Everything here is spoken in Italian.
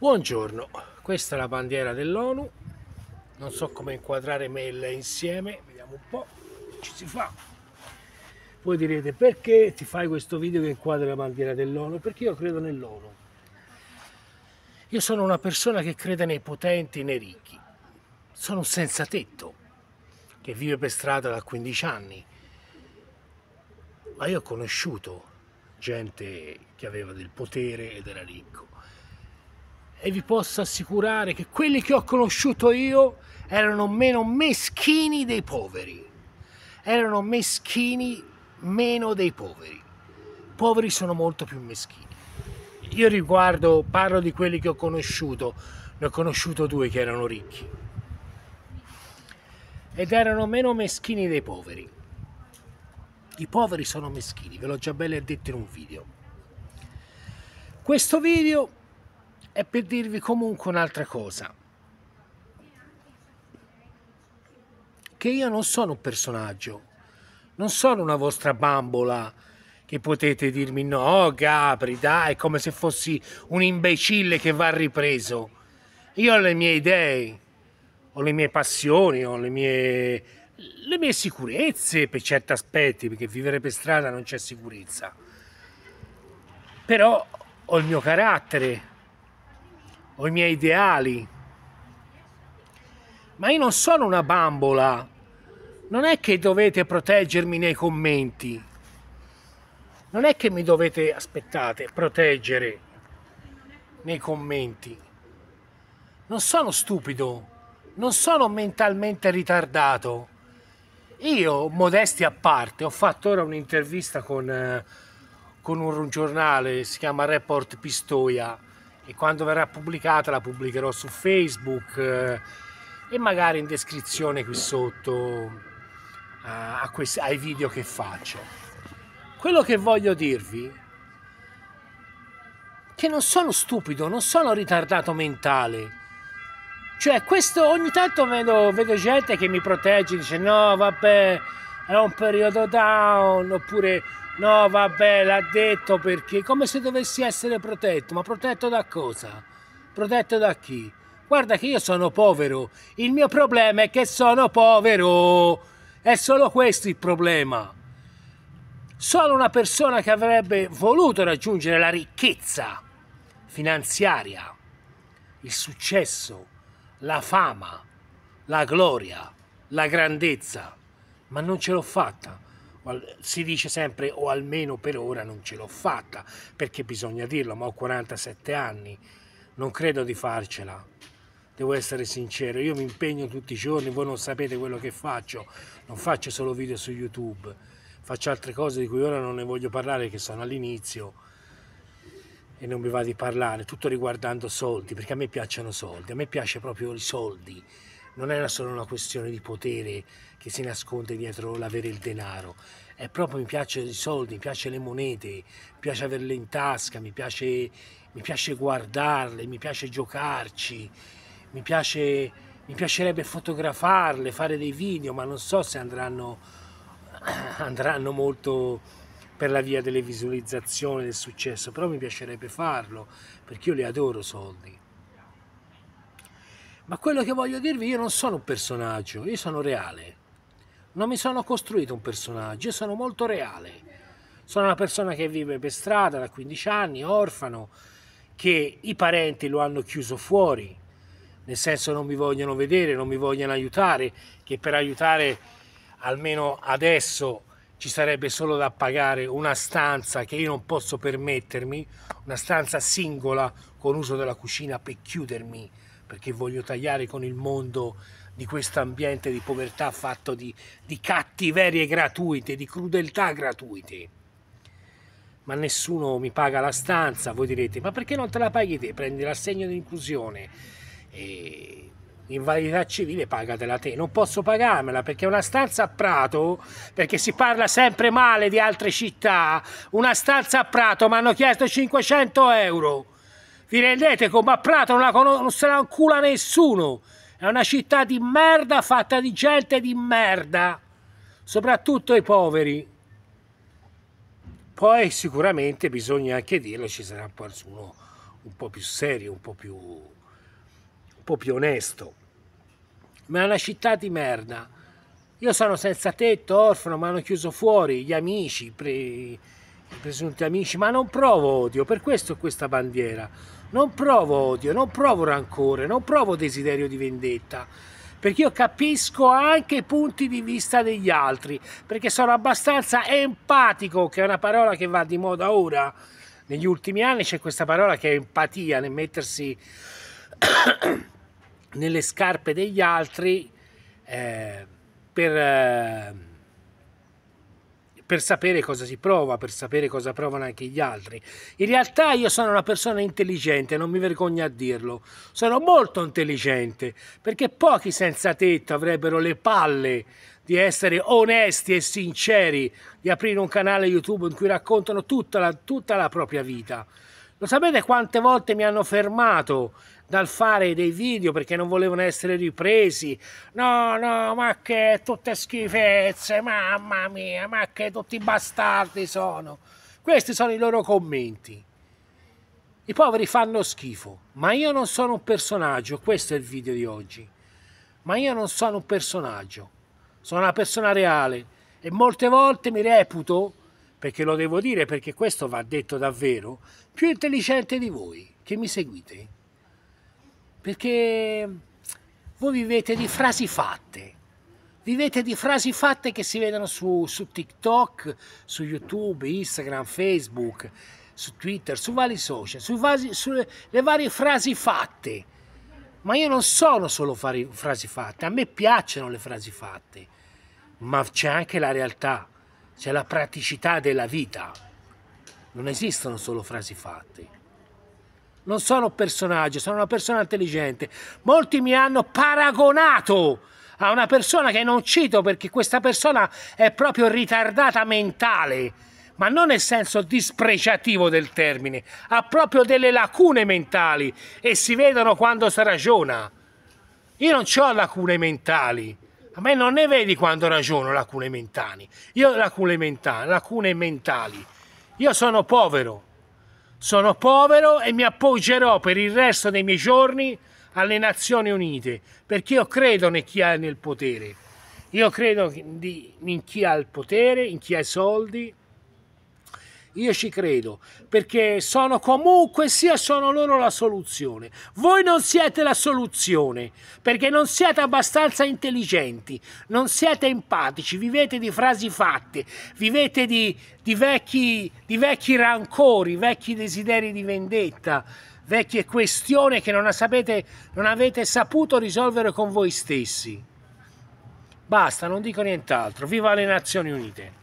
Buongiorno, questa è la bandiera dell'ONU, non so come inquadrare mail insieme, vediamo un po', ci si fa. Voi direte perché ti fai questo video che inquadra la bandiera dell'ONU? Perché io credo nell'ONU. Io sono una persona che crede nei potenti, e nei ricchi. Sono un senza tetto che vive per strada da 15 anni. Ma io ho conosciuto gente che aveva del potere ed era ricco e vi posso assicurare che quelli che ho conosciuto io erano meno meschini dei poveri. Erano meschini meno dei poveri. Poveri sono molto più meschini. Io riguardo, parlo di quelli che ho conosciuto, ne ho conosciuto due che erano ricchi. Ed erano meno meschini dei poveri. I poveri sono meschini, ve l'ho già bene detto in un video. Questo video è per dirvi comunque un'altra cosa. Che io non sono un personaggio, non sono una vostra bambola che potete dirmi no, Gabri, dai, come se fossi un imbecille che va ripreso. Io ho le mie idee, ho le mie passioni, ho le mie, le mie sicurezze per certi aspetti, perché vivere per strada non c'è sicurezza. Però ho il mio carattere, ho i miei ideali. Ma io non sono una bambola. Non è che dovete proteggermi nei commenti. Non è che mi dovete, aspettate, proteggere nei commenti. Non sono stupido, non sono mentalmente ritardato. Io, modesti a parte, ho fatto ora un'intervista con, eh, con un giornale, si chiama Report Pistoia, e quando verrà pubblicata la pubblicherò su Facebook eh, e magari in descrizione qui sotto eh, questi, ai video che faccio. Quello che voglio dirvi è che non sono stupido, non sono ritardato mentale. Cioè, questo ogni tanto vedo, vedo gente che mi protegge, dice no, vabbè, è un periodo down, oppure No, vabbè, l'ha detto perché come se dovessi essere protetto, ma protetto da cosa? Protetto da chi? Guarda che io sono povero, il mio problema è che sono povero, è solo questo il problema. Solo una persona che avrebbe voluto raggiungere la ricchezza finanziaria, il successo, la fama, la gloria, la grandezza, ma non ce l'ho fatta si dice sempre o almeno per ora non ce l'ho fatta, perché bisogna dirlo, ma ho 47 anni, non credo di farcela. Devo essere sincero, io mi impegno tutti i giorni, voi non sapete quello che faccio, non faccio solo video su YouTube, faccio altre cose di cui ora non ne voglio parlare che sono all'inizio e non mi va di parlare, tutto riguardando soldi, perché a me piacciono soldi, a me piace proprio i soldi non era solo una questione di potere che si nasconde dietro l'avere il denaro, è proprio mi piace i soldi, mi piace le monete, mi piace averle in tasca, mi piace, mi piace guardarle, mi piace giocarci, mi, piace, mi piacerebbe fotografarle, fare dei video, ma non so se andranno, andranno molto per la via delle visualizzazioni, del successo, però mi piacerebbe farlo, perché io le adoro soldi. Ma quello che voglio dirvi, io non sono un personaggio, io sono reale. Non mi sono costruito un personaggio, io sono molto reale. Sono una persona che vive per strada da 15 anni, orfano, che i parenti lo hanno chiuso fuori, nel senso non mi vogliono vedere, non mi vogliono aiutare, che per aiutare almeno adesso ci sarebbe solo da pagare una stanza che io non posso permettermi, una stanza singola con uso della cucina per chiudermi perché voglio tagliare con il mondo di questo ambiente di povertà fatto di, di cattiverie gratuite, di crudeltà gratuite. Ma nessuno mi paga la stanza, voi direte, ma perché non te la paghi te? Prendi l'assegno di inclusione e invalidità civile pagatela te. Non posso pagarmela perché una stanza a Prato, perché si parla sempre male di altre città, una stanza a Prato mi hanno chiesto 500 euro. Vi rendete come a Prato non la conoscerà un culo nessuno. È una città di merda fatta di gente di merda. Soprattutto i poveri. Poi sicuramente bisogna anche dirlo, ci sarà qualcuno un po' più serio, un po' più, un po più onesto. Ma è una città di merda. Io sono senza tetto, orfano, mi hanno chiuso fuori gli amici, i presunti amici, ma non provo odio, per questo questa bandiera non provo odio, non provo rancore, non provo desiderio di vendetta, perché io capisco anche i punti di vista degli altri, perché sono abbastanza empatico, che è una parola che va di moda ora. Negli ultimi anni c'è questa parola che è empatia, nel mettersi nelle scarpe degli altri eh, per... Eh, per sapere cosa si prova, per sapere cosa provano anche gli altri. In realtà io sono una persona intelligente, non mi vergogno a dirlo. Sono molto intelligente, perché pochi senza tetto avrebbero le palle di essere onesti e sinceri, di aprire un canale YouTube in cui raccontano tutta la, tutta la propria vita. Lo sapete quante volte mi hanno fermato dal fare dei video perché non volevano essere ripresi. No, no, ma che tutte schifezze, mamma mia, ma che tutti bastardi sono. Questi sono i loro commenti. I poveri fanno schifo, ma io non sono un personaggio, questo è il video di oggi. Ma io non sono un personaggio, sono una persona reale e molte volte mi reputo, perché lo devo dire, perché questo va detto davvero, più intelligente di voi che mi seguite perché voi vivete di frasi fatte, vivete di frasi fatte che si vedono su, su TikTok, su YouTube, Instagram, Facebook, su Twitter, su vari social, su sulle varie frasi fatte. Ma io non sono solo fari, frasi fatte, a me piacciono le frasi fatte, ma c'è anche la realtà, c'è la praticità della vita. Non esistono solo frasi fatte non sono un personaggio, sono una persona intelligente. Molti mi hanno paragonato a una persona che non cito perché questa persona è proprio ritardata mentale, ma non nel senso dispreciativo del termine, ha proprio delle lacune mentali e si vedono quando si ragiona. Io non ho lacune mentali. A me non ne vedi quando ragiono lacune mentali. Io lacune mentali, lacune mentali. Io sono povero. Sono povero e mi appoggerò per il resto dei miei giorni alle Nazioni Unite, perché io credo in chi ha nel potere. Io credo in chi ha il potere, in chi ha i soldi, io ci credo, perché sono comunque sia sono loro la soluzione. Voi non siete la soluzione, perché non siete abbastanza intelligenti, non siete empatici, vivete di frasi fatte, vivete di, di, vecchi, di vecchi rancori, vecchi desideri di vendetta, vecchie questioni che non, sapete, non avete saputo risolvere con voi stessi. Basta, non dico nient'altro. Viva le Nazioni Unite!